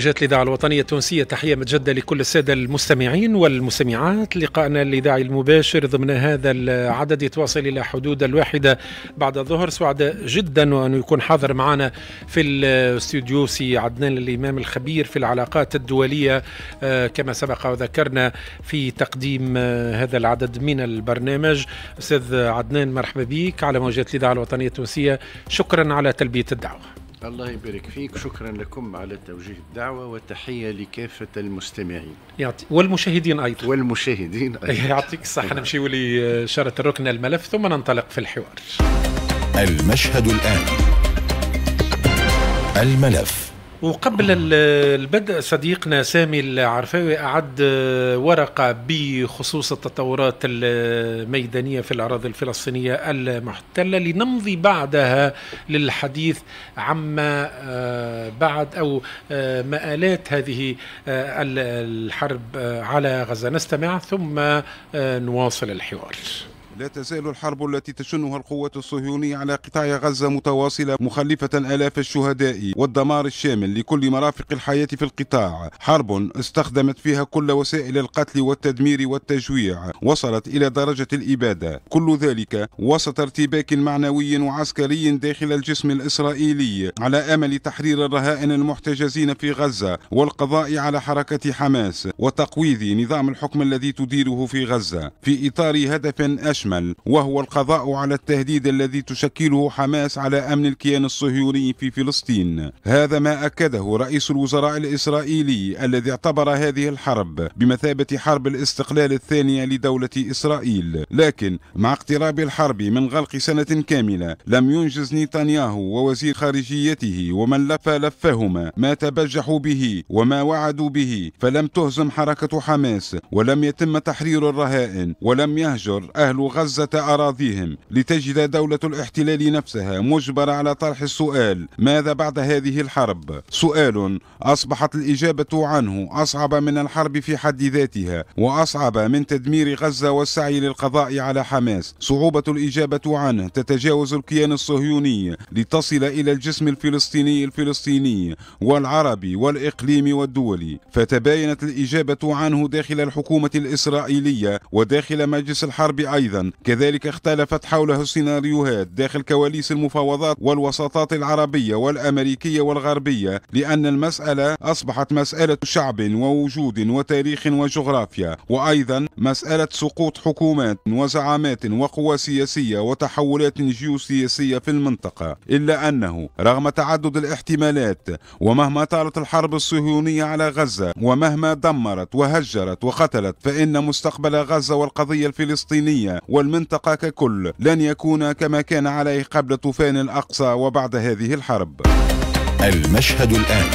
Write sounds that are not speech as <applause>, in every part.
جات الإذاعة الوطنية التونسية تحية متجدة لكل السادة المستمعين والمستمعات لقاءنا الإذاعي المباشر ضمن هذا العدد يتواصل إلى حدود الواحدة بعد الظهر سعداء جدا وان يكون حاضر معنا في الاستوديو سي عدنان الإمام الخبير في العلاقات الدولية آه، كما سبق وذكرنا في تقديم آه، هذا العدد من البرنامج أستاذ عدنان مرحبا بك على موجات الإذاعة الوطنية التونسية شكرا على تلبية الدعوة الله يبارك فيك شكرا لكم على توجيه الدعوة وتحية لكافة المستمعين يعطي والمشاهدين أيضا والمشاهدين أيضا <laughs> يعطيك الصحة نمشي لشارة الركن الملف ثم ننطلق في الحوار المشهد الآن الملف وقبل البدء صديقنا سامي العرفاوي أعد ورقة بخصوص التطورات الميدانية في الأراضي الفلسطينية المحتلة لنمضي بعدها للحديث عما آه، بعد أو آه، مآلات هذه آه، الحرب على غزة نستمع ثم نواصل الحوار لا تزال الحرب التي تشنها القوات الصهيونية على قطاع غزة متواصلة مخلفة آلاف الشهداء والدمار الشامل لكل مرافق الحياة في القطاع حرب استخدمت فيها كل وسائل القتل والتدمير والتجويع وصلت إلى درجة الإبادة كل ذلك وسط ارتباك معنوي وعسكري داخل الجسم الإسرائيلي على أمل تحرير الرهائن المحتجزين في غزة والقضاء على حركة حماس وتقويض نظام الحكم الذي تديره في غزة في إطار هدف أشمل أشمل وهو القضاء على التهديد الذي تشكله حماس على أمن الكيان الصهيوني في فلسطين هذا ما أكده رئيس الوزراء الإسرائيلي الذي اعتبر هذه الحرب بمثابة حرب الاستقلال الثانية لدولة إسرائيل لكن مع اقتراب الحرب من غلق سنة كاملة لم ينجز نتنياهو ووزير خارجيته ومن لف لفهما ما تبجحوا به وما وعدوا به فلم تهزم حركة حماس ولم يتم تحرير الرهائن ولم يهجر أهل غزة أراضيهم لتجد دولة الاحتلال نفسها مجبرة على طرح السؤال ماذا بعد هذه الحرب سؤال أصبحت الإجابة عنه أصعب من الحرب في حد ذاتها وأصعب من تدمير غزة والسعي للقضاء على حماس صعوبة الإجابة عنه تتجاوز الكيان الصهيوني لتصل إلى الجسم الفلسطيني الفلسطيني والعربي والإقليمي والدولي فتباينت الإجابة عنه داخل الحكومة الإسرائيلية وداخل مجلس الحرب أيضا كذلك اختلفت حوله السيناريوهات داخل كواليس المفاوضات والوساطات العربية والأمريكية والغربية لأن المسألة أصبحت مسألة شعب ووجود وتاريخ وجغرافيا وأيضا مسألة سقوط حكومات وزعامات وقوى سياسية وتحولات جيوسياسية في المنطقة إلا أنه رغم تعدد الاحتمالات ومهما طالت الحرب الصهيونية على غزة ومهما دمرت وهجرت وقتلت فإن مستقبل غزة والقضية الفلسطينية والمنطقة ككل لن يكون كما كان عليه قبل طوفان الأقصى وبعد هذه الحرب المشهد الآن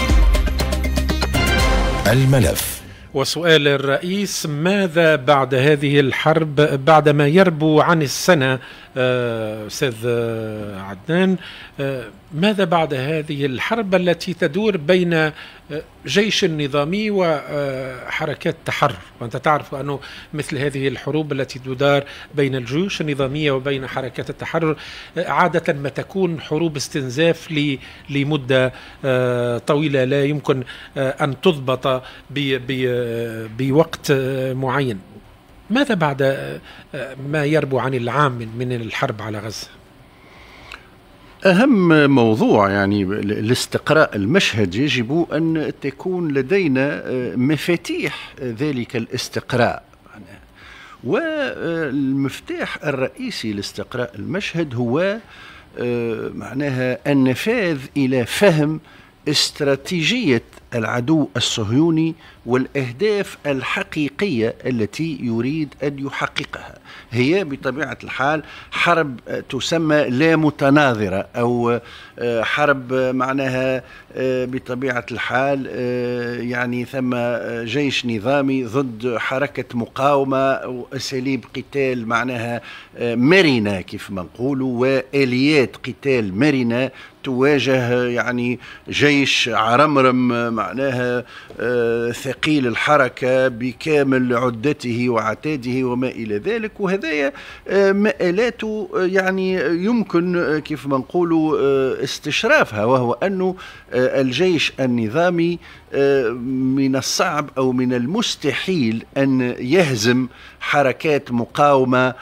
الملف وسؤال الرئيس ماذا بعد هذه الحرب بعد ما يربو عن السنة آه، أستاذ آه، عدنان أه ماذا بعد هذه الحرب التي تدور بين آه، جيش النظامي وحركات آه، تحرر وأنت تعرف أنه مثل هذه الحروب التي تدار بين الجيوش النظامية وبين حركات التحرر آه، عادة ما تكون حروب استنزاف لمدة طويلة لا يمكن أن تضبط بوقت معين ماذا بعد ما يربو عن العام من الحرب على غزة؟ أهم موضوع يعني الاستقراء المشهد يجب أن تكون لدينا آه، مفاتيح ذلك الاستقراء والمفتاح الرئيسي لاستقراء المشهد هو آه، معناها النفاذ إلى فهم استراتيجية العدو الصهيوني والأهداف الحقيقية التي يريد أن يحققها هي بطبيعة الحال حرب آه، تسمى لا متناظرة أو آه، حرب معناها آه، بطبيعة الحال يعني ثم جيش نظامي ضد حركة مقاومة وأساليب قتال معناها مرنة كيف ما نقولوا وآليات قتال مرنة تواجه يعني جيش عرمرم معناها ثقيل الحركة بكامل عدته وعتاده وما إلى ذلك وهذايا آه، مآلاته آه، يعني آه، يمكن كيف ما نقولوا استشرافها وهو أنه الجيش النظامي من الصعب أو من المستحيل أن يهزم حركات مقاومة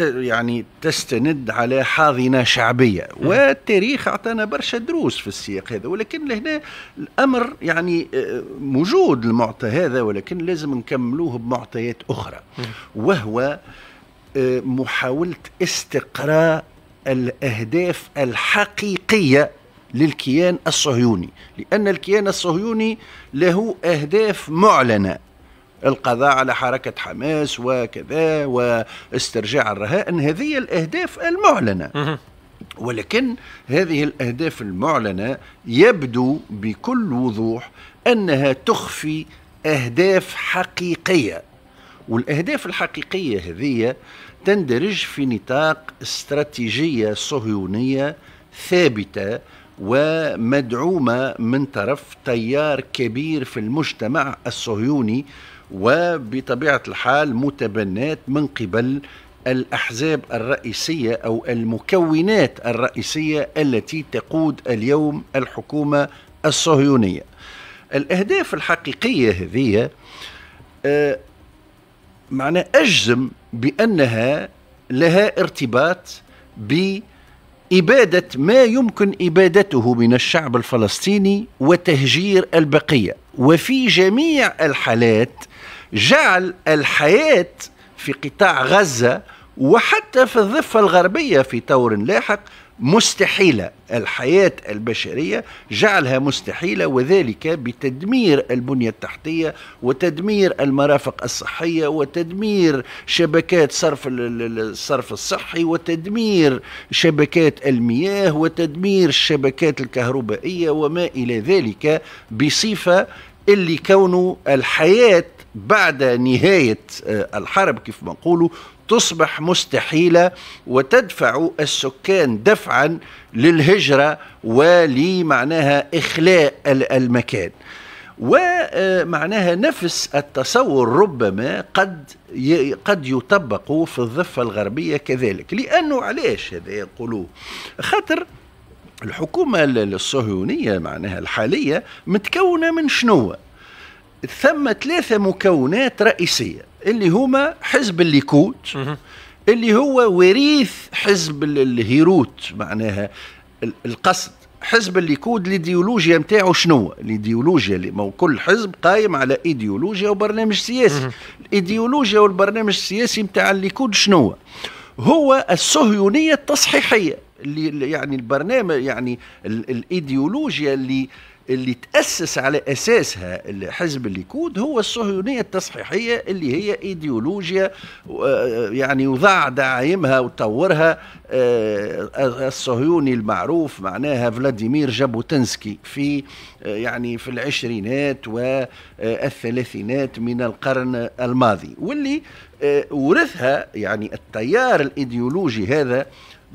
يعني تستند على حاضنه شعبيه والتاريخ اعطانا برشا دروس في السياق هذا ولكن لهنا الامر يعني آه، موجود المعطى هذا ولكن لازم نكملوه بمعطيات اخرى وهو آه، محاوله استقراء الاهداف الحقيقيه للكيان الصهيوني لان الكيان الصهيوني له اهداف معلنه القضاء على حركة حماس وكذا واسترجاع الرهائن هذه الأهداف المعلنة ولكن هذه الأهداف المعلنة يبدو بكل وضوح أنها تخفي أهداف حقيقية والأهداف الحقيقية هذه تندرج في نطاق استراتيجية صهيونية ثابتة ومدعومة من طرف تيار كبير في المجتمع الصهيوني وبطبيعة الحال متبنات من قبل الأحزاب الرئيسية أو المكونات الرئيسية التي تقود اليوم الحكومة الصهيونية الأهداف الحقيقية هذه آه معنى أجزم بأنها لها ارتباط بإبادة ما يمكن إبادته من الشعب الفلسطيني وتهجير البقية وفي جميع الحالات جعل الحياة في قطاع غزة وحتى في الضفة الغربية في طور لاحق مستحيلة الحياة البشرية جعلها مستحيلة وذلك بتدمير البنية التحتية وتدمير المرافق الصحية وتدمير شبكات صرف الصرف الصحي وتدمير شبكات المياه وتدمير الشبكات الكهربائية وما إلى ذلك بصفة اللي كونه الحياة بعد نهاية آه، الحرب كيف ما نقولوا تصبح مستحيلة وتدفع السكان دفعا للهجرة ولمعناها إخلاء المكان ومعناها نفس التصور ربما قد قد يطبق في الضفة الغربية كذلك لأنه علاش هذا يقولوه خاطر الحكومة الصهيونية معناها الحالية متكونة من شنو ثم ثلاثة مكونات رئيسية اللي هما حزب الليكود اللي هو وريث حزب الهيروت معناها القصد حزب الليكود الايديولوجيا نتاعو شنو الايديولوجيا اللي مو كل حزب قايم على ايديولوجيا وبرنامج سياسي الايديولوجيا والبرنامج السياسي نتاع الليكود شنو هو الصهيونيه التصحيحيه اللي يعني البرنامج يعني الايديولوجيا اللي اللي تأسس على أساسها حزب الليكود هو الصهيونية التصحيحية اللي هي إيديولوجيا آه، يعني وضع دعايمها وتطورها آه، آه، الصهيوني المعروف معناها فلاديمير جابوتنسكي في يعني في العشرينات والثلاثينات من القرن الماضي واللي ورثها يعني التيار الإيديولوجي هذا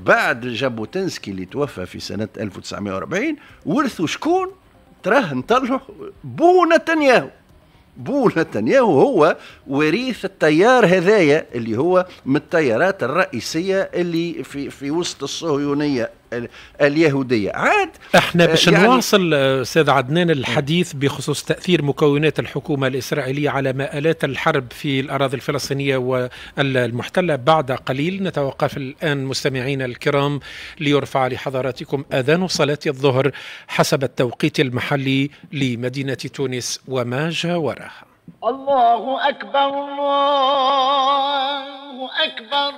بعد جابوتنسكي اللي توفى في سنة 1940 ورثوا شكون تراه نطلع بو نتنياهو بو نتنياهو هو وريث التيار هذايا اللي هو من التيارات الرئيسيه اللي في في وسط الصهيونيه اليهودية عاد احنا باش آه، يعني نواصل آه، استاذ عدنان الحديث بخصوص تأثير مكونات الحكومة الإسرائيلية على مآلات الحرب في الأراضي الفلسطينية والمحتلة بعد قليل نتوقف الآن مستمعينا الكرام ليرفع لحضراتكم أذان صلاة الظهر حسب التوقيت المحلي لمدينة تونس وما جاورها الله أكبر الله أكبر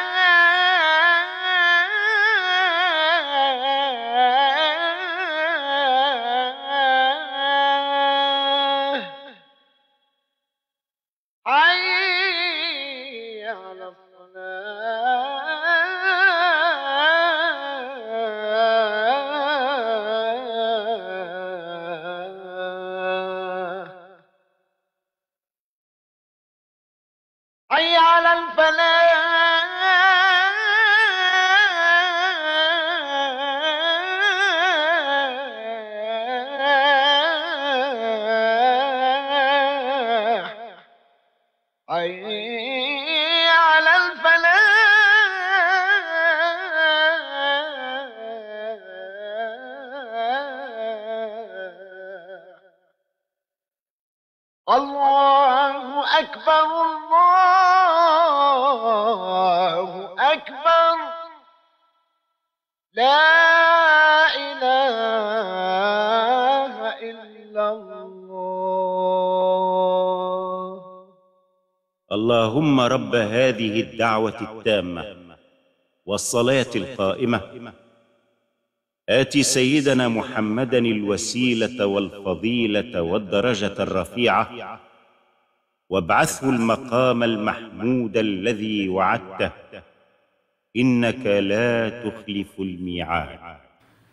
اللهم رب هذه الدعوة التامة والصلاة القائمة آت سيدنا محمدا الوسيلة والفضيلة والدرجة الرفيعة وابعثه المقام المحمود الذي وعدته إنك لا تخلف الميعاد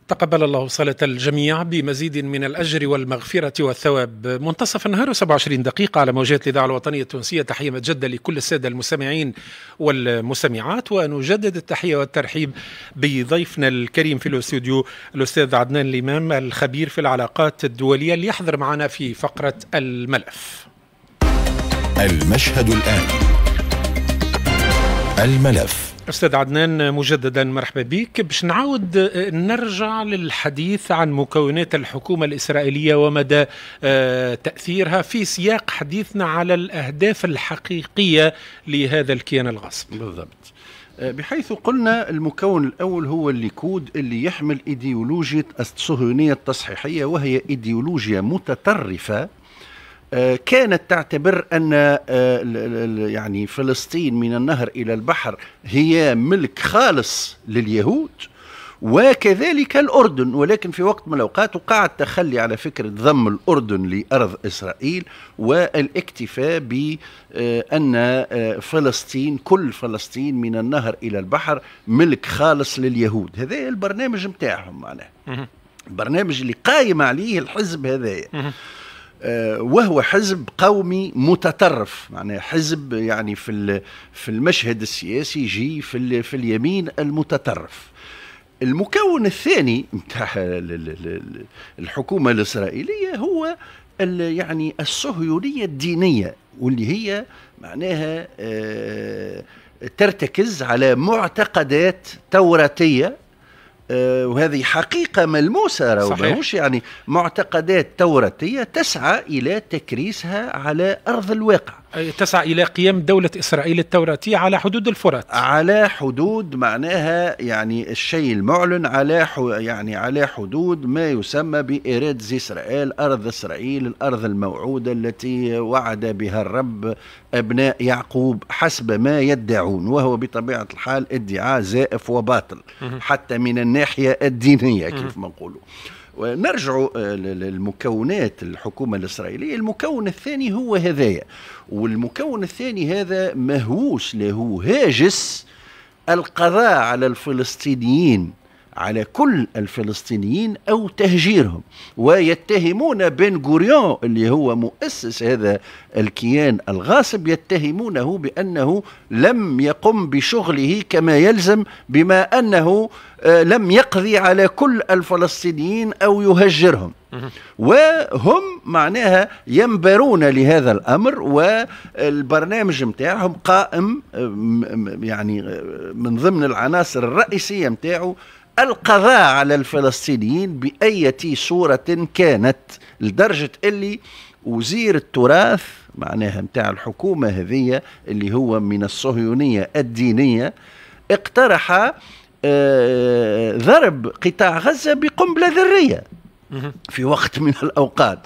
تقبل الله صلاة الجميع بمزيد من الأجر والمغفرة والثواب منتصف النهار و27 دقيقة على موجات الإذاعة الوطنية التونسية تحية مجدة لكل السادة المستمعين والمستمعات ونجدد التحية والترحيب بضيفنا الكريم في الاستوديو الأستاذ عدنان الإمام الخبير في العلاقات الدولية ليحضر معنا في فقرة الملف المشهد الآن الملف استاذ عدنان مجددا مرحبا بك باش نعاود آه، نرجع للحديث عن مكونات الحكومه الاسرائيليه ومدى آه، تاثيرها في سياق حديثنا على الاهداف الحقيقيه لهذا الكيان الغاصب. بالضبط. آه، بحيث قلنا المكون الاول هو الليكود اللي يحمل ايديولوجيه الصهيونيه التصحيحيه وهي ايديولوجيا متطرفه آه، كانت تعتبر ان آه، يعني فلسطين من النهر الى البحر هي ملك خالص لليهود وكذلك الأردن ولكن في وقت من الأوقات وقع التخلي على فكرة ضم الأردن لأرض إسرائيل والاكتفاء بأن آه، فلسطين كل فلسطين من النهر إلى البحر ملك خالص لليهود هذا البرنامج نتاعهم معناه البرنامج اللي قايم عليه الحزب هذايا آه، وهو حزب قومي متطرف يعني حزب يعني في في المشهد السياسي جي في في اليمين المتطرف المكون الثاني نتاع الحكومه الاسرائيليه هو يعني الصهيونيه الدينيه واللي هي معناها آه، ترتكز على معتقدات توراتيه آه، وهذه حقيقة ملموسة راهو ماهوش يعني معتقدات توراتية تسعى إلى تكريسها على أرض الواقع تسعى الى قيام دوله اسرائيل التوراتيه على حدود الفرات على حدود معناها يعني الشيء المعلن على يعني على حدود ما يسمى بإيرادز اسرائيل ارض اسرائيل الارض الموعوده التي وعد بها الرب ابناء يعقوب حسب ما يدعون وهو بطبيعه الحال ادعاء زائف وباطل حتى من الناحيه الدينيه كيف ما نقولوا ونرجع آه، للمكونات الحكومة الإسرائيلية المكون الثاني هو هذايا والمكون الثاني هذا مهووس له هاجس القضاء على الفلسطينيين على كل الفلسطينيين أو تهجيرهم ويتهمون بن غوريون اللي هو مؤسس هذا الكيان الغاصب يتهمونه بأنه لم يقم بشغله كما يلزم بما أنه آه، لم يقضي على كل الفلسطينيين أو يهجرهم وهم معناها ينبرون لهذا الامر والبرنامج نتاعهم قائم آه، يعني آه، من ضمن العناصر الرئيسيه نتاعو القضاء على الفلسطينيين بأية صورة كانت لدرجة اللي وزير التراث معناها نتاع الحكومة هذية اللي هو من الصهيونية الدينية اقترح آه، ضرب قطاع غزة بقنبلة ذرية في وقت من الأوقات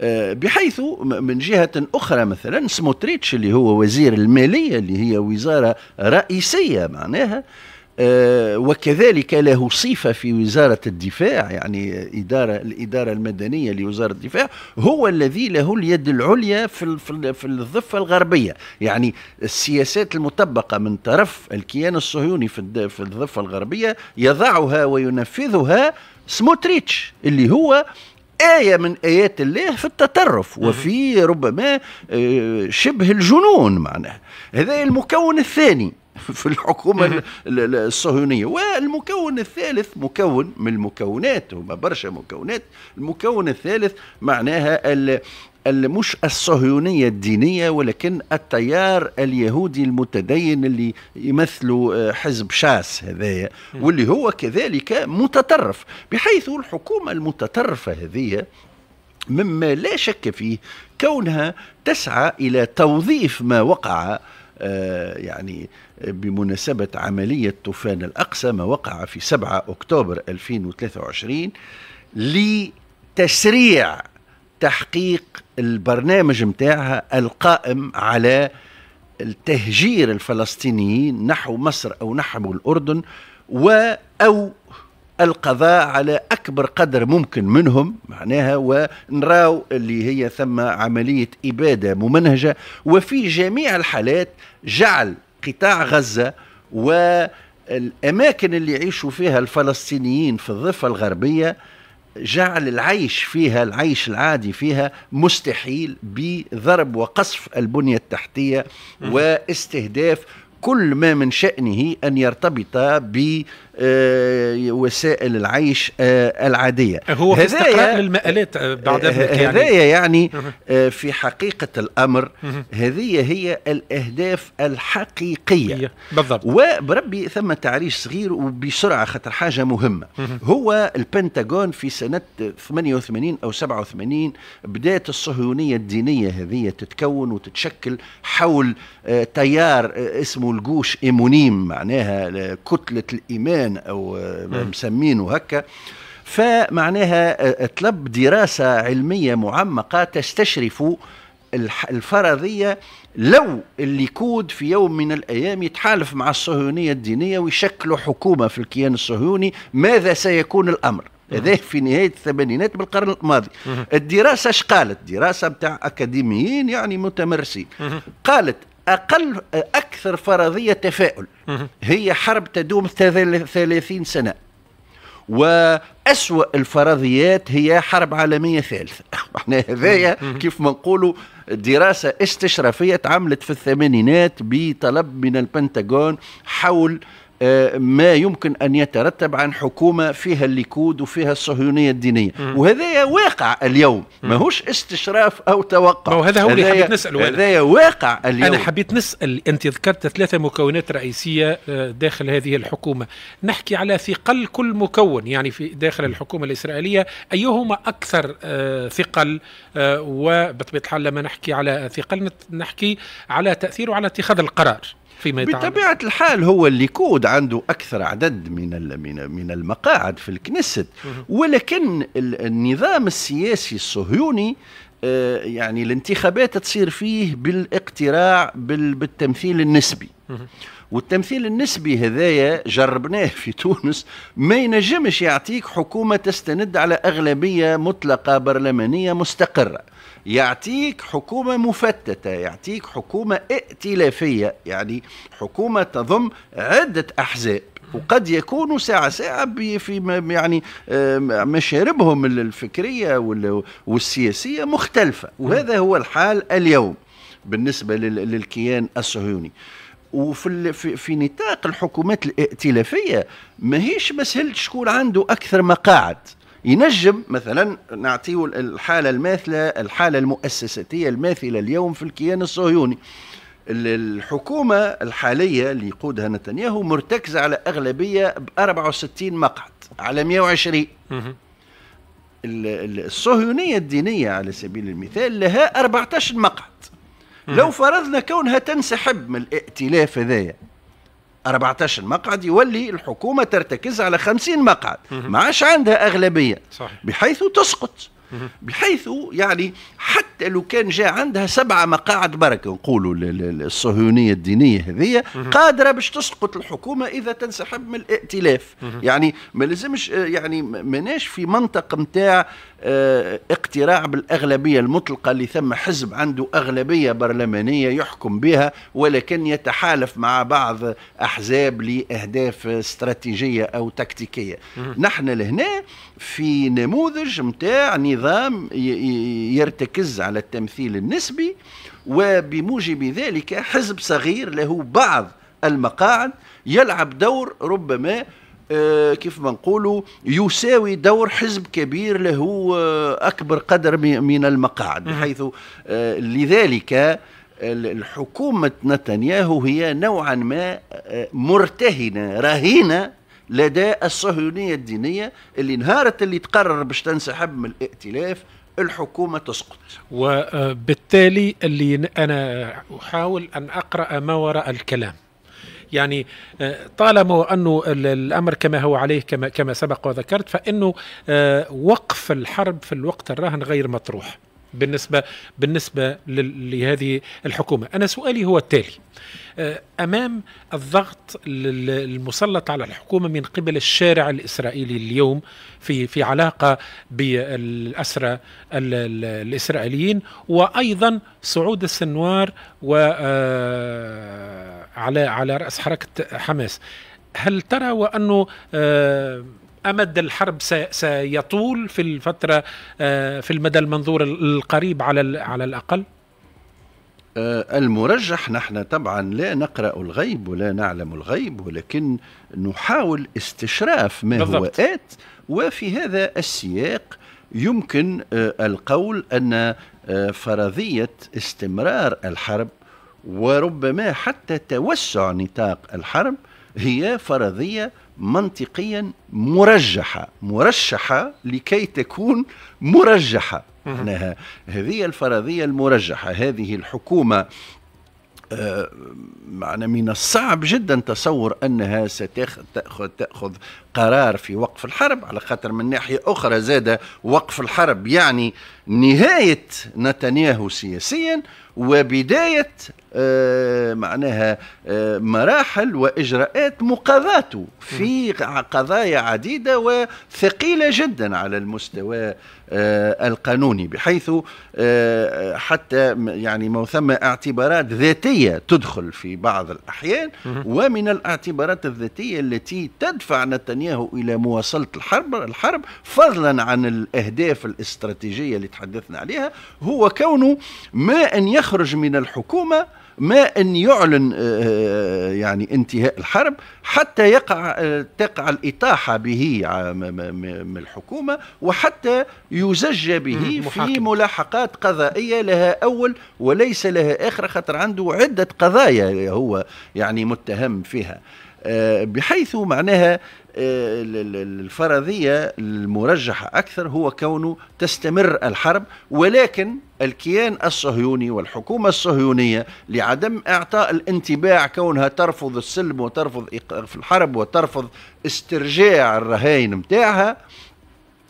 آه، بحيث من جهة أخرى مثلا سموتريتش اللي هو وزير المالية اللي هي وزارة رئيسية معناها آه، وكذلك له صفة في وزارة الدفاع يعني إدارة الإدارة المدنية لوزارة الدفاع هو الذي له اليد العليا في في الضفة الغربية يعني السياسات المطبقة من طرف الكيان الصهيوني في في الضفة الغربية يضعها وينفذها سموتريتش اللي هو آية من آيات الله في التطرف وفي ربما آه، شبه الجنون معناه هذا المكون الثاني في الحكومة الصهيونية والمكون الثالث مكون من المكونات هما برشا مكونات المكون الثالث معناها مش الصهيونية الدينية ولكن التيار اليهودي المتدين اللي يمثله آه، حزب شاس هذايا واللي هو كذلك متطرف بحيث الحكومة المتطرفة هذه مما لا شك فيه كونها تسعى إلى توظيف ما وقع آه، يعني بمناسبة عملية طوفان الأقصى ما وقع في 7 أكتوبر 2023 لتسريع تحقيق البرنامج متاعها القائم على التهجير الفلسطينيين نحو مصر أو نحو الأردن و أو القضاء على أكبر قدر ممكن منهم معناها ونراو اللي هي ثم عملية إبادة ممنهجة وفي جميع الحالات جعل قطاع غزة والأماكن اللي يعيشوا فيها الفلسطينيين في الضفة الغربية جعل العيش فيها العيش العادي فيها مستحيل بضرب وقصف البنية التحتية واستهداف كل ما من شأنه أن يرتبط ب آه، وسائل العيش آه، العادية هو في استقراء للمآلات آه، بعد إذنك يعني هذايا يعني في حقيقة الأمر هذه هي الأهداف الحقيقية بالضبط وبربي ثم تعريف صغير وبسرعة خاطر حاجة مهمة هو البنتاغون في سنة 88 أو 87 بدأت الصهيونية الدينية هذه تتكون وتتشكل حول تيار اسمه الجوش إيمونيم معناها كتلة الإيمان الان او مسمينه هكا فمعناها آه، طلب دراسه علميه معمقه تستشرف الفرضيه لو اللي كود في يوم من الايام يتحالف مع الصهيونيه الدينيه ويشكلوا حكومه في الكيان الصهيوني ماذا سيكون الامر؟ هذا في نهاية الثمانينات بالقرن الماضي الدراسة اش قالت دراسة بتاع أكاديميين يعني متمرسين قالت أقل أكثر فرضية تفاؤل هي حرب تدوم ثلاثين سنة وأسوأ الفرضيات هي حرب عالمية ثالثة احنا <laughs> هذايا كيف ما نقولوا دراسة استشرافية اتعملت في الثمانينات بطلب من البنتاغون حول ما يمكن أن يترتب عن حكومة فيها الليكود وفيها الصهيونية الدينية وهذا واقع اليوم ماهوش استشراف أو توقع هذا هو اللي حبيت نسأله هذا واقع اليوم أنا حبيت نسأل أنت ذكرت ثلاثة مكونات رئيسية آه، داخل هذه الحكومة نحكي على ثقل كل مكون يعني في داخل الحكومة الإسرائيلية أيهما أكثر آه، ثقل آه، وبطبيعة الحال لما نحكي على ثقل نحكي على تأثيره على اتخاذ القرار فيما يتعلق بطبيعه الحال هو الليكود عنده اكثر عدد من من المقاعد في الكنيست ولكن النظام السياسي الصهيوني آه، يعني الانتخابات تصير فيه بالاقتراع بالتمثيل النسبي والتمثيل النسبي هذايا جربناه في <laughs> تونس ما ينجمش يعطيك حكومة تستند على أغلبية مطلقة برلمانية مستقرة يعطيك حكومة مفتتة يعطيك حكومة ائتلافية يعني حكومة تضم عدة أحزاب وقد يكونوا ساعة ساعة في يعني مشاربهم الفكرية والسياسية مختلفة وهذا هو الحال اليوم بالنسبة للكيان الصهيوني وفي في, في نطاق الحكومات الائتلافيه ماهيش مساله شكون عنده اكثر مقاعد ينجم مثلا نعطيه الحالة الماثلة الحالة المؤسساتية الماثلة اليوم في الكيان الصهيوني الحكومة الحالية اللي يقودها نتنياهو مرتكزة على أغلبية ب 64 مقعد على 120 الصهيونية الدينية على سبيل المثال لها 14 مقعد لو فرضنا كونها تنسحب من الائتلاف هذايا 14 مقعد يولي الحكومة ترتكز على 50 مقعد ما عادش عندها أغلبية صحيح. بحيث تسقط بحيث يعني حتى لو كان جاء عندها سبعة مقاعد بركة نقولوا الصهيونية الدينية هذه قادرة باش تسقط الحكومة إذا تنسحب من الائتلاف يعني ما لازمش آه، يعني ماناش في منطق نتاع آه، اقتراع بالأغلبية المطلقة اللي ثم حزب عنده أغلبية برلمانية يحكم بها ولكن يتحالف مع بعض أحزاب لأهداف استراتيجية أو تكتيكية نحن لهنا في نموذج متاع نظام يرتكز على التمثيل النسبي وبموجب ذلك حزب صغير له بعض المقاعد يلعب دور ربما آه، كيف ما نقولوا يساوي دور حزب كبير له آه، اكبر قدر من المقاعد بحيث آه، لذلك الحكومة نتنياهو هي نوعا ما مرتهنة رهينة لدى الصهيونية الدينية اللي انهارت اللي تقرر باش تنسحب من الائتلاف الحكومة تسقط وبالتالي اللي أنا أحاول أن أقرأ ما وراء الكلام يعني آه, طالما أنه الأمر كما هو عليه كما, كما سبق وذكرت فإنه آه, وقف الحرب في الوقت الراهن غير مطروح بالنسبة بالنسبة لهذه الحكومة أنا سؤالي هو التالي آه, أمام الضغط المسلط على الحكومة من قبل الشارع الإسرائيلي اليوم في في علاقة بالأسرى الإسرائيليين وأيضا صعود السنوار و على على راس حركه حماس هل ترى وانه آه، امد الحرب سيطول في الفتره آه، في المدى المنظور القريب على على الاقل آه، المرجح نحن طبعا لا نقرا الغيب ولا نعلم الغيب ولكن نحاول استشراف ما بالضبط. هو ات وفي هذا السياق يمكن القول ان فرضيه استمرار الحرب وربما حتى توسع نطاق الحرب هي فرضية منطقيا مرجحة مرشحة لكي تكون مرجحة هذه الفرضية المرجحة هذه الحكومة آه، معنى من الصعب جدا تصور انها ستاخذ تاخذ قرار في وقف الحرب على خاطر من ناحيه اخرى زاد وقف الحرب يعني نهاية نتنياهو سياسيا وبداية آه معناها آه مراحل وإجراءات مقاضاته في قضايا عديدة وثقيلة جدا على المستوى آه، القانوني بحيث آه، حتى يعني ما ثم اعتبارات ذاتية تدخل في بعض الأحيان ومن الاعتبارات الذاتية التي تدفع نتنياهو إلى مواصلة الحرب الحرب فضلا عن الأهداف الاستراتيجية اللي تحدثنا عليها هو كونه ما أن يخرج من الحكومة ما أن يعلن آه، آه، يعني انتهاء الحرب حتى يقع آه، تقع الإطاحة به من الحكومة وحتى يزج به في ملاحقات قضائية لها أول وليس لها آخر خطر عنده عدة قضايا هو يعني متهم فيها آه، بحيث معناها آه، الفرضية المرجحة أكثر هو كونه تستمر الحرب ولكن الكيان الصهيوني والحكومة الصهيونية لعدم إعطاء الانتباع كونها ترفض السلم وترفض إيقاف الحرب وترفض استرجاع الرهائن متاعها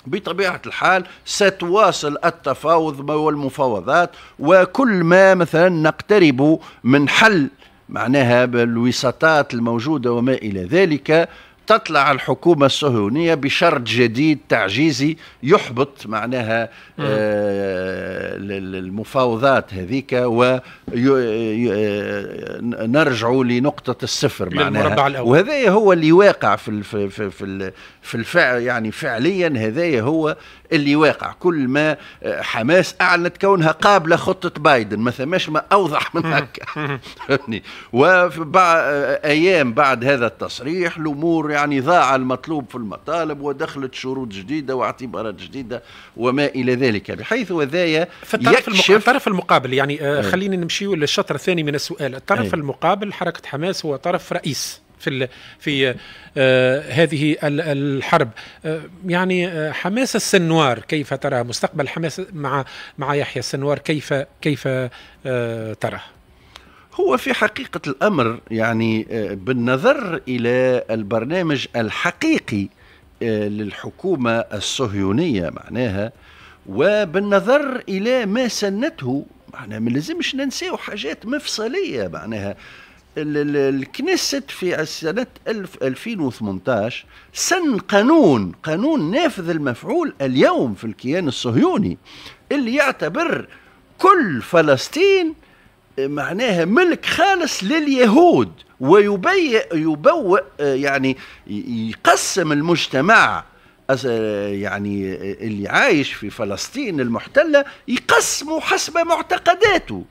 بطبيعة الحال ستواصل التفاوض والمفاوضات وكل ما مثلا نقترب من حل معناها بالوساطات الموجودة وما إلى ذلك تطلع الحكومة الصهيونية بشرط جديد تعجيزي يحبط معناها المفاوضات آه، هذيك ونرجع لنقطة الصفر معناها الأول. وهذا هو اللي واقع في في في في الفعل يعني فعليا هذا هو اللي واقع كل ما آه، حماس اعلنت كونها قابله خطه بايدن ما ثماش ما اوضح من هكا فهمتني وبع آه، ايام بعد هذا التصريح الامور يعني يعني ضاع المطلوب في المطالب ودخلت شروط جديدة واعتبارات جديدة وما إلى ذلك بحيث وذايا في الطرف, الطرف المقابل يعني آه إيه. خلينا نمشيو للشطر الثاني من السؤال الطرف أي. المقابل حركة حماس هو طرف رئيس في في آه, آه، هذه الحرب آه يعني آه حماس السنوار كيف ترى مستقبل حماس مع مع يحيى السنوار كيف كيف تراه هو في حقيقة الأمر يعني آه، بالنظر إلى البرنامج الحقيقي آه، للحكومة الصهيونية معناها وبالنظر إلى ما سنته معناها ما لازمش ننساو حاجات مفصلية معناها الكنيست في سنة 2018 سن قانون قانون نافذ المفعول اليوم في الكيان الصهيوني اللي يعتبر كل فلسطين معناها ملك خالص لليهود ويبوء يعني يقسم المجتمع يعني اللي عايش في فلسطين المحتلة يقسموا حسب معتقداته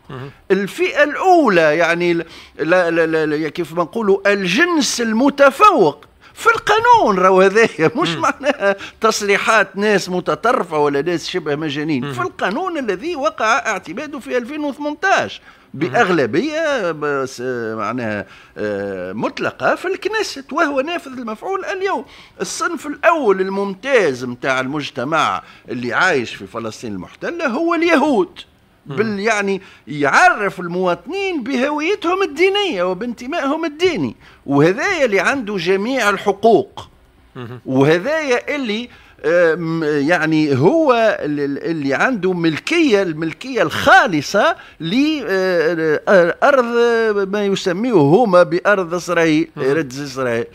الفئة الأولى يعني لا لا لا كيف ما نقولوا الجنس المتفوق في القانون راهو هذا مش معناها تصريحات ناس متطرفه ولا ناس شبه مجانين في القانون الذي وقع اعتماده في 2018 باغلبيه معناها آه، مطلقه في الكنيسة وهو نافذ المفعول اليوم الصنف الاول الممتاز نتاع المجتمع اللي عايش في فلسطين المحتله هو اليهود بال يعني يعرف المواطنين بهويتهم الدينيه وبانتمائهم الديني وهذايا اللي عنده جميع الحقوق وهذايا اللي آه يعني هو اللي عنده ملكية الملكية الخالصة لأرض آه، آه، ما يسميه هما بأرض إسرائيل أرض إسرائيل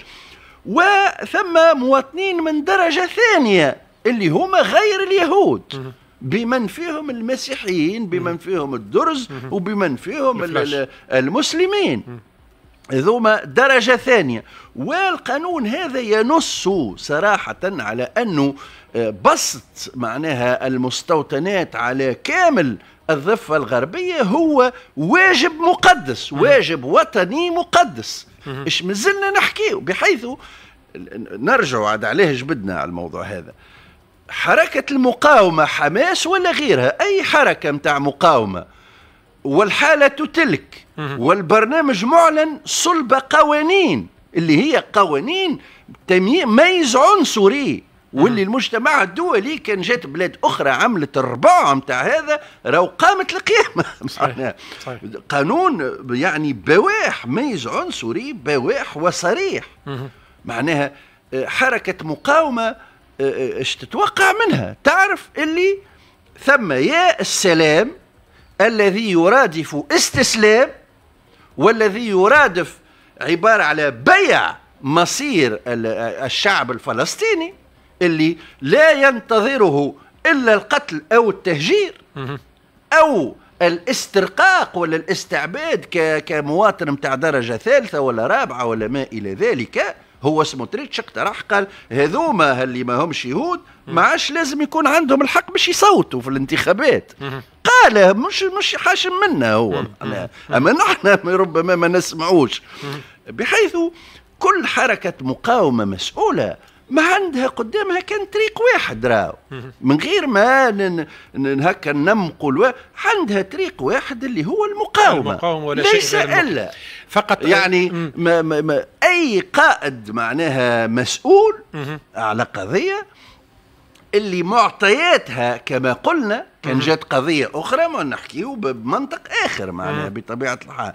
وثم مواطنين من درجة ثانية اللي هما غير اليهود بمن فيهم المسيحيين بمن فيهم الدرز وبمن فيهم المسلمين ذوما درجة ثانية والقانون هذا ينص صراحة على أنه آه، بسط معناها المستوطنات على كامل الضفة الغربية هو واجب مقدس واجب وطني مقدس إش مازلنا نحكيه بحيث نرجع عاد عليه جبدنا على الموضوع هذا حركة المقاومة حماس ولا غيرها أي حركة متاع مقاومة والحالة تلك والبرنامج معلن صلب قوانين اللي هي قوانين تمييز عنصري واللي المجتمع الدولي كان جات بلاد اخرى عملت الربع نتاع هذا راهو قامت القيامه <laughs> صحيح. صحيح. قانون يعني بواح ميز عنصري بواح وصريح معناها آه، حركه مقاومه آه، آه، اش تتوقع منها تعرف اللي ثم يا السلام الذي يرادف استسلام والذي يرادف عبارة على بيع مصير الشعب الفلسطيني اللي لا ينتظره إلا القتل أو التهجير أو الاسترقاق ولا الاستعباد كمواطن متاع درجة ثالثة ولا رابعة ولا ما إلى ذلك هو سموتريتش اقترح قال هذوما اللي ما همش يهود ما عادش لازم يكون عندهم الحق باش يصوتوا في الانتخابات قال مش مش حاشم منا هو اما نحن ربما ما نسمعوش بحيث كل حركه مقاومه مسؤوله ما عندها قدامها كان طريق واحد راهو من غير ما هكا ننمقوا عندها طريق واحد اللي هو المقاومه المقاومه ولا ليس شيء الا فقط يعني ما ما ما اي قائد معناها مسؤول على قضيه اللي معطياتها كما قلنا كان جات قضية أخرى ما نحكيه بمنطق آخر معناها بطبيعة الحال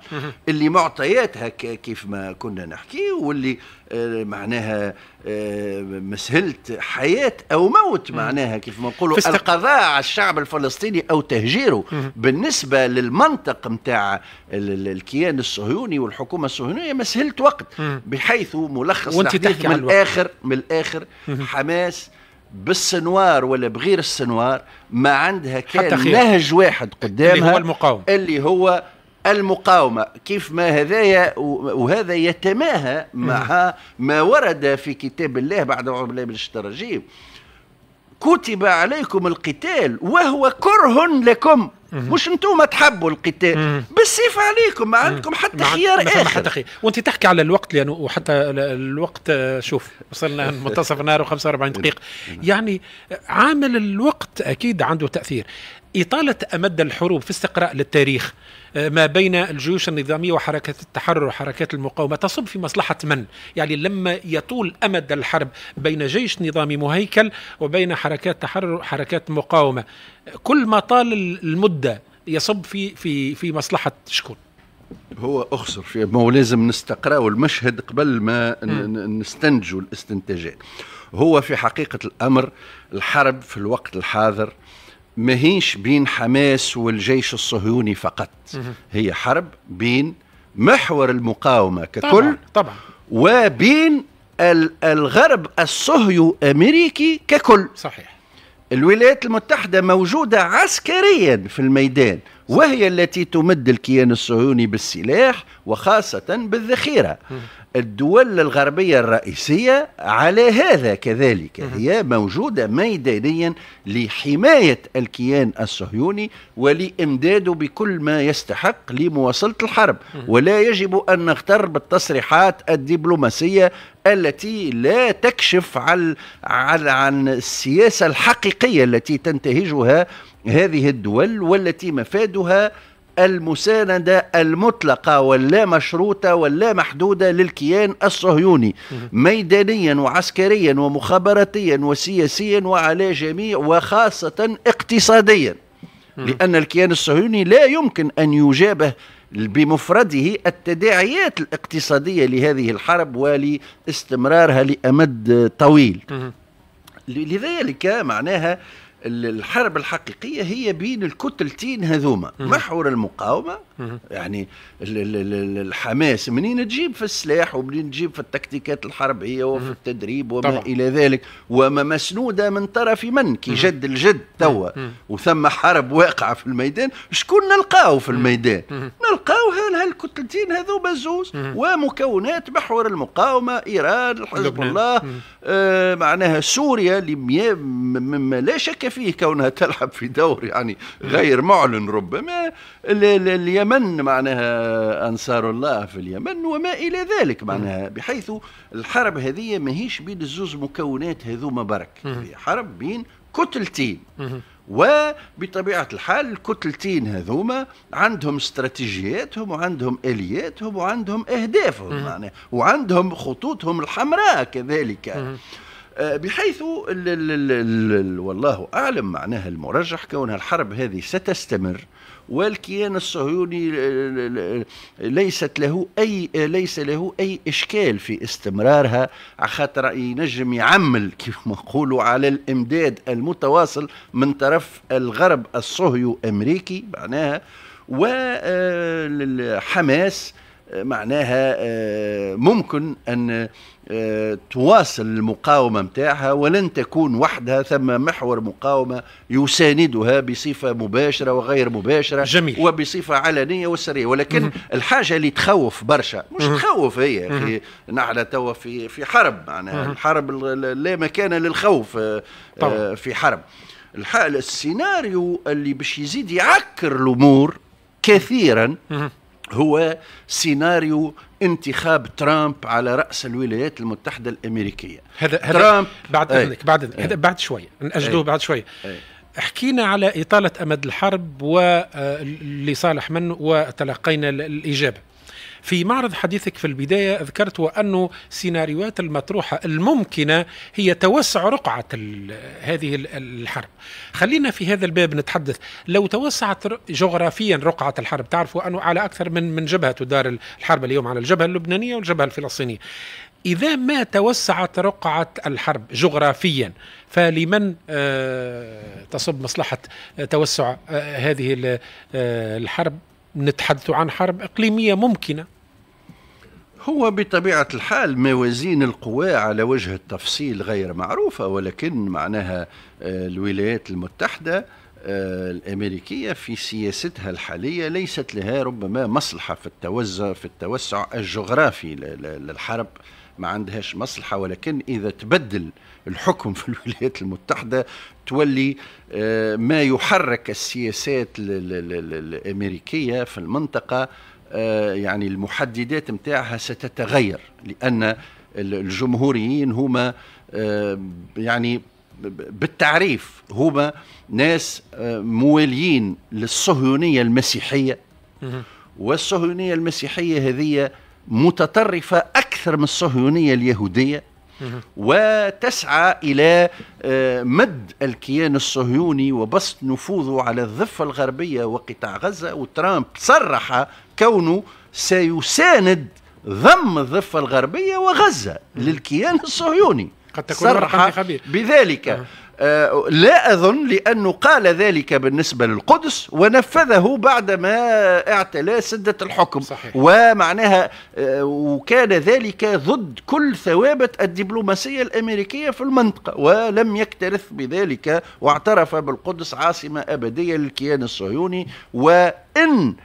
اللي معطياتها كيف ما كنا نحكي واللي آه، معناها آه، مسهلة حياة أو موت معناها كيف ما نقولوا القضاء على الشعب الفلسطيني أو تهجيره بالنسبة للمنطق نتاع الكيان الصهيوني والحكومة الصهيونية مسهلة وقت بحيث ملخص وانت تحكي من الآخر من الآخر حماس بالسنوار ولا بغير السنوار ما عندها كان حتى خير. نهج واحد قدامها اللي هو المقاومة اللي هو المقاومة كيف ما هذايا وهذا يتماهى مع ما ورد في كتاب الله بعد أعوذ بن من كتب عليكم القتال وهو كره لكم مش انتم تحبوا القتال بالسيف عليكم ما عندكم حتى نعم. خيار اخر حتى خيار وانت تحكي على الوقت لانه وحتى الوقت آه، شوف وصلنا <laughs> منتصف النهار و45 دقيقه نعم. يعني عامل الوقت اكيد عنده تاثير إطالة أمد الحروب في استقراء للتاريخ آه، ما بين الجيوش النظامية وحركة التحرر وحركات المقاومة تصب في مصلحة من؟ يعني لما يطول أمد الحرب بين جيش نظامي مهيكل وبين حركات تحرر وحركات مقاومة كل ما طال المدة يصب في في في مصلحة شكون؟ هو اخسر في ما هو لازم نستقراو المشهد قبل ما نستنتجوا الاستنتاجات هو في حقيقة الأمر الحرب في الوقت الحاضر ماهيش بين حماس والجيش الصهيوني فقط هي حرب بين محور المقاومة ككل طبعا, طبعا. وبين الغرب الصهيو أمريكي ككل صحيح الولايات المتحدة موجودة عسكريا في الميدان وهي التي تمد الكيان الصهيوني بالسلاح وخاصة بالذخيرة الدول الغربية الرئيسية على هذا كذلك هي موجودة ميدانيا لحماية الكيان الصهيوني ولإمداده بكل ما يستحق لمواصلة الحرب ولا يجب أن نغتر بالتصريحات الدبلوماسية التي لا تكشف عن عن السياسة الحقيقية التي تنتهجها هذه الدول والتي مفادها المساندة المطلقة واللا مشروطة واللا محدودة للكيان الصهيوني ميدانيا وعسكريا ومخابراتيا وسياسيا وعلى جميع وخاصة اقتصاديا لأن الكيان الصهيوني لا يمكن أن يجابه بمفرده التداعيات الاقتصادية لهذه الحرب ولإستمرارها لأمد طويل لذلك معناها الحرب الحقيقية هي بين الكتلتين هذوما محور المقاومة يعني الحماس منين تجيب في السلاح ومنين تجيب في التكتيكات الحربية وفي التدريب وما طبعا. إلى ذلك وما مسنودة من طرف من كي جد الجد توا وثم حرب واقعة في الميدان شكون نلقاو في الميدان نلقاو هالكتلتين هذوما الزوز ومكونات محور المقاومة إيران حزب الله آه معناها سوريا اللي لا شك يكفيه كونها تلعب في دور يعني غير معلن ربما اليمن معناها انصار الله في اليمن وما الى ذلك معناها بحيث الحرب هذه ماهيش بين الزوز مكونات هذوما برك هي حرب بين كتلتين وبطبيعه الحال الكتلتين هذوما عندهم استراتيجياتهم وعندهم الياتهم وعندهم اهدافهم يعني وعندهم خطوطهم الحمراء كذلك آه، بحيث والله أعلم معناها المرجح كونها الحرب هذه ستستمر والكيان الصهيوني آه، آه، ليست له اي ليس له اي اشكال في استمرارها خاطر ينجم يعمل <laughs> كما نقولوا على الامداد المتواصل من طرف الغرب الصهيو امريكي معناها وحماس معناها آه، ممكن أن آه، تواصل المقاومة نتاعها ولن تكون وحدها ثم محور مقاومة يساندها بصفة مباشرة وغير مباشرة جميل. وبصفة علنية وسرية ولكن مم. الحاجة اللي تخوف برشا مش مم. تخوف هي أخي نحن توا في في حرب معناها مم. الحرب لا مكان للخوف آه، طبعا. في حرب الحال السيناريو اللي باش يزيد يعكر الأمور كثيرا مم. هو سيناريو انتخاب ترامب على راس الولايات المتحده الامريكيه هذا ترامب بعد اذنك بعد اذنك هذا بعد شويه ناجلوه بعد شويه حكينا على اطاله امد الحرب واللي آه، صالح منه وتلقينا الاجابه في معرض حديثك في البداية ذكرت وأنه سيناريوهات المطروحة الممكنة هي توسع رقعة هذه الحرب خلينا في هذا الباب نتحدث لو توسعت جغرافيا رقعة الحرب تعرفوا أنه على أكثر من من جبهة تدار الحرب اليوم على الجبهة اللبنانية والجبهة الفلسطينية إذا ما توسعت رقعة الحرب جغرافيا فلمن آه، تصب مصلحة توسع آه، هذه آه، الحرب نتحدث عن حرب إقليمية ممكنة هو بطبيعة الحال موازين القوى على وجه التفصيل غير معروفة ولكن معناها آه، الولايات المتحدة آه، الأمريكية في سياستها الحالية ليست لها ربما مصلحة في التوزع في التوسع الجغرافي للحرب ما عندهاش مصلحة ولكن إذا تبدل الحكم في <laughs> الولايات المتحدة تولي آه، ما يحرك السياسات الأمريكية في المنطقة آه، يعني المحددات متاعها ستتغير لأن الجمهوريين هما آه، يعني بالتعريف هما ناس مواليين للصهيونية المسيحية والصهيونية المسيحية هذه متطرفة أكثر من الصهيونية اليهودية وتسعى إلى آه، مد الكيان الصهيوني وبسط نفوذه على الضفة الغربية وقطاع غزة وترامب صرح كونه سيساند ضم الضفة الغربية وغزة للكيان الصهيوني قد تكون صرح بذلك آه، لا أظن لأنه قال ذلك بالنسبة للقدس ونفذه بعدما اعتلى سدة الحكم صحيح. ومعناها آه، وكان ذلك ضد كل ثوابت الدبلوماسية الأمريكية في المنطقة ولم يكترث بذلك واعترف بالقدس عاصمة أبدية للكيان الصهيوني وإن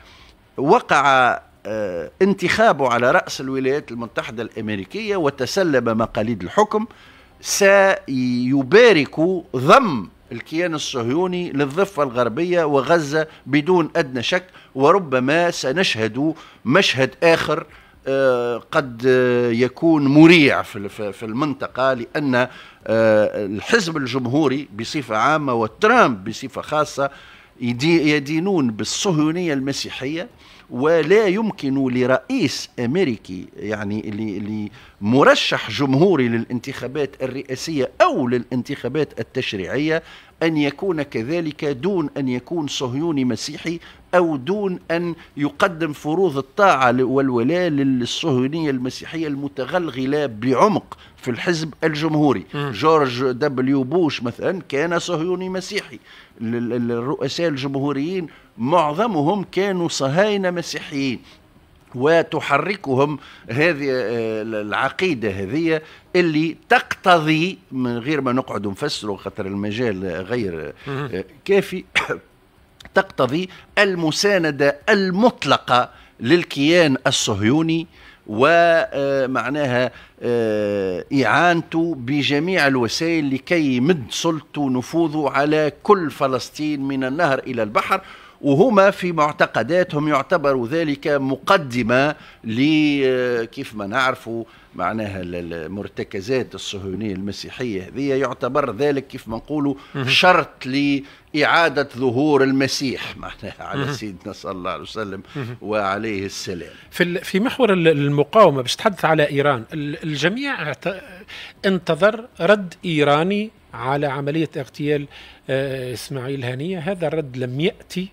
وقع آه، انتخابه على رأس الولايات المتحدة الأمريكية وتسلم مقاليد الحكم سيبارك ضم الكيان الصهيوني للضفة الغربية وغزة بدون أدنى شك وربما سنشهد مشهد آخر آه، قد يكون مريع في المنطقة لأن آه، الحزب الجمهوري بصفة عامة وترامب بصفة خاصة يدينون بالصهيونية المسيحية ولا يمكن لرئيس امريكي يعني اللي مرشح جمهوري للانتخابات الرئاسيه او للانتخابات التشريعيه ان يكون كذلك دون ان يكون صهيوني مسيحي أو دون أن يقدم فروض الطاعة والولاء للصهيونية المسيحية المتغلغلة بعمق في الحزب الجمهوري م. جورج دبليو بوش مثلا كان صهيوني مسيحي الرؤساء الجمهوريين معظمهم كانوا صهاينة مسيحيين وتحركهم هذه آه، العقيدة هذه اللي تقتضي من غير ما نقعد نفسره خاطر المجال غير آه، كافي تقتضي المساندة المطلقة للكيان الصهيوني ومعناها آه، إعانته بجميع الوسائل لكي يمد سلطته نفوذه على كل فلسطين من النهر إلى البحر وهما في معتقداتهم يعتبروا ذلك مقدمة لكيف آه، ما نعرفوا معناها المرتكزات الصهيونية المسيحية هذه يعتبر ذلك كيف ما نقولوا شرط إعادة ظهور المسيح معناها على سيدنا صلى الله عليه وسلم وعليه السلام في في محور المقاومة باش تحدث على إيران الجميع انتظر رد إيراني على عملية اغتيال آه، إسماعيل هنية هذا الرد لم يأتي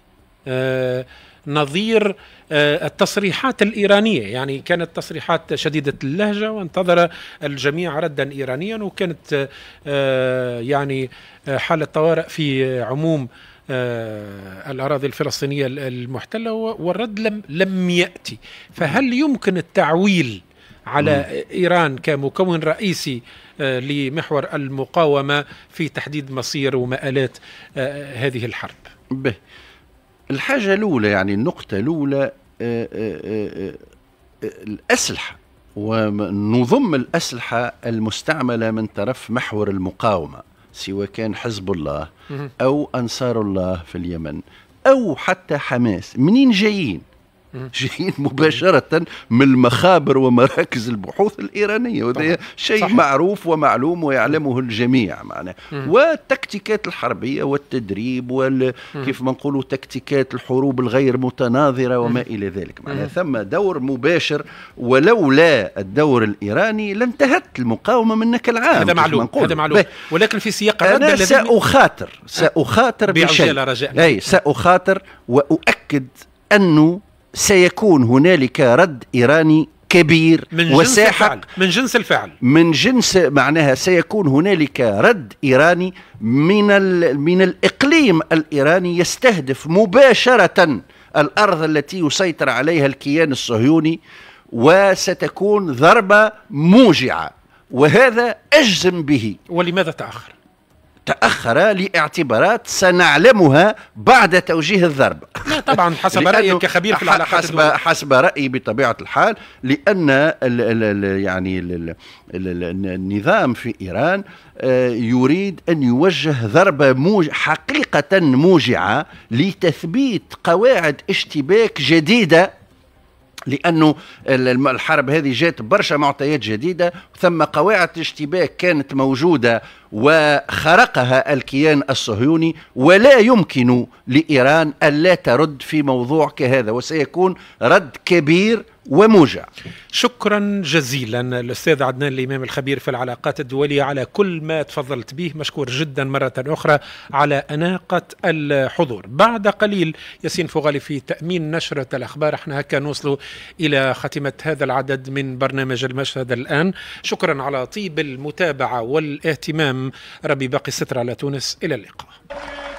آه، نظير آه، التصريحات الإيرانية يعني كانت تصريحات شديدة اللهجة وانتظر الجميع ردا إيرانيا وكانت آه، يعني آه، حالة طوارئ في عموم الأراضي الفلسطينية المحتلة والرد لم, لم يأتي فهل يمكن التعويل على إيران كمكون رئيسي لمحور المقاومة في تحديد مصير ومآلات هذه الحرب به الحاجة الأولى يعني النقطة الأولى آه، آه، آه، الأسلحة ونظم الأسلحة المستعملة من طرف محور المقاومة سواء كان حزب الله أو أنصار الله في اليمن أو حتى حماس منين جايين جايين مباشرة من المخابر ومراكز البحوث الإيرانية وهذا شيء صحيح. معروف ومعلوم ويعلمه الجميع معنا والتكتيكات الحربية والتدريب وكيف ما نقولوا تكتيكات الحروب الغير متناظرة وما إلى ذلك معنا ثم دور مباشر ولولا الدور الإيراني لانتهت المقاومة منك العام هذا معلوم هذا معلوم ولكن في سياق الرد أنا سأخاطر أه. سأخاطر بشيء أي سأخاطر وأؤكد أنه سيكون هنالك رد إيراني كبير من وساحق الفعل. من جنس الفعل من جنس معناها سيكون هنالك رد ايراني من من الاقليم الايراني يستهدف مباشره الارض التي يسيطر عليها الكيان الصهيوني وستكون ضربه موجعه وهذا اجزم به ولماذا تاخر تأخر لاعتبارات سنعلمها بعد توجيه الضرب لا طبعا حسب رأيك كخبير في العلاقات حسب, حسب رأيي بطبيعة الحال لأن الـ الـ يعني الـ الـ النظام في إيران آه، يريد أن يوجه ضربة موج حقيقة موجعة لتثبيت قواعد اشتباك جديدة لانه الحرب هذه جات برشا معطيات جديده ثم قواعد اشتباك كانت موجوده وخرقها الكيان الصهيوني ولا يمكن لإيران ألا ترد في موضوع كهذا وسيكون رد كبير وموجع شكرا جزيلا الأستاذ عدنان الإمام الخبير في العلاقات الدولية على كل ما تفضلت به مشكور جدا مرة أخرى على أناقة الحضور بعد قليل ياسين فغالي في تأمين نشرة الأخبار احنا هكا نوصل إلى خاتمة هذا العدد من برنامج المشهد الآن شكرا على طيب المتابعة والاهتمام ربي باقي الستر على تونس إلى اللقاء